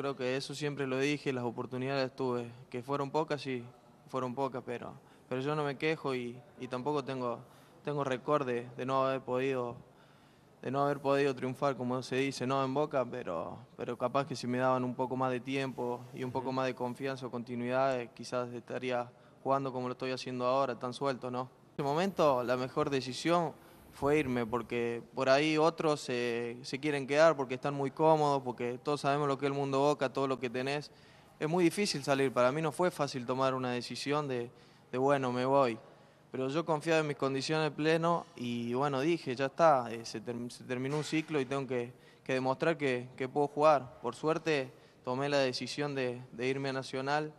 creo que eso siempre lo dije, las oportunidades tuve, que fueron pocas, sí, fueron pocas, pero, pero yo no me quejo y, tampoco tengo, tengo de, no haber podido de no haber podido triunfar, como se dice, no en Boca, pero, pero capaz que si me daban un poco más de tiempo y un poco más de confianza o continuidad, quizás estaría jugando como lo estoy haciendo ahora, tan suelto, ¿no? En este momento la mejor decisión fue irme, porque por ahí otros se quieren quedar porque están muy cómodos, porque todos sabemos lo que es el mundo boca, todo lo que tenés. Es muy difícil salir, para mí no fue fácil tomar una decisión de, bueno, me voy. Pero yo confiaba en mis condiciones pleno y bueno, dije, ya está, eh, se, terminó un ciclo y tengo que, demostrar que, puedo jugar. Por suerte tomé la decisión de, irme a Nacional,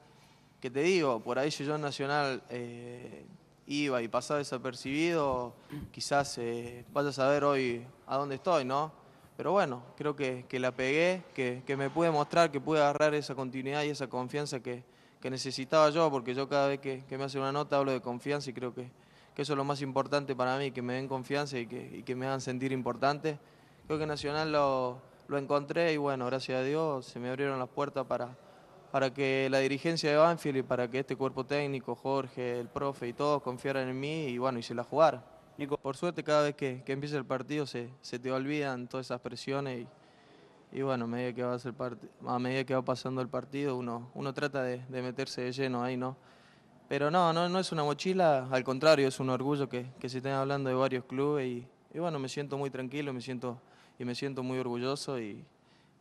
que te digo, por ahí si yo en Nacional... Eh, iba y pasaba desapercibido, quizás eh, vaya a saber hoy a dónde estoy, ¿no? Pero bueno, creo que, que la pegué, que, que, me pude mostrar, que pude agarrar esa continuidad y esa confianza que, que necesitaba yo, porque yo cada vez que, me hace una nota hablo de confianza y creo que, eso es lo más importante para mí, que me den confianza y que, que me hagan sentir importante. Creo que Nacional lo, lo encontré y bueno, gracias a Dios se me abrieron las puertas para para que la dirigencia de Banfield y para que este cuerpo técnico, Jorge, el profe y todos confiaran en mí y bueno, y se la jugar Nico. Por suerte cada vez que, que empieza el partido se, se, te olvidan todas esas presiones y, y bueno, a medida, que va a, ser a medida que va pasando el partido uno, uno trata de, de, meterse de lleno ahí, ¿no? Pero no, no, no es una mochila, al contrario, es un orgullo que, que se estén hablando de varios clubes y, y bueno, me siento muy tranquilo, me siento, y me siento muy orgulloso y,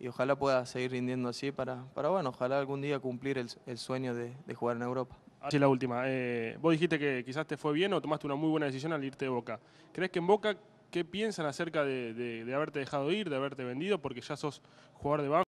y ojalá pueda seguir rindiendo así para, para bueno, ojalá algún día cumplir el, sueño de, jugar en Europa. Así la última. Eh, vos dijiste que quizás te fue bien o tomaste una muy buena decisión al irte de Boca. ¿Crees que en Boca qué piensan acerca de, de haberte dejado ir, de haberte vendido, porque ya sos jugador de banco?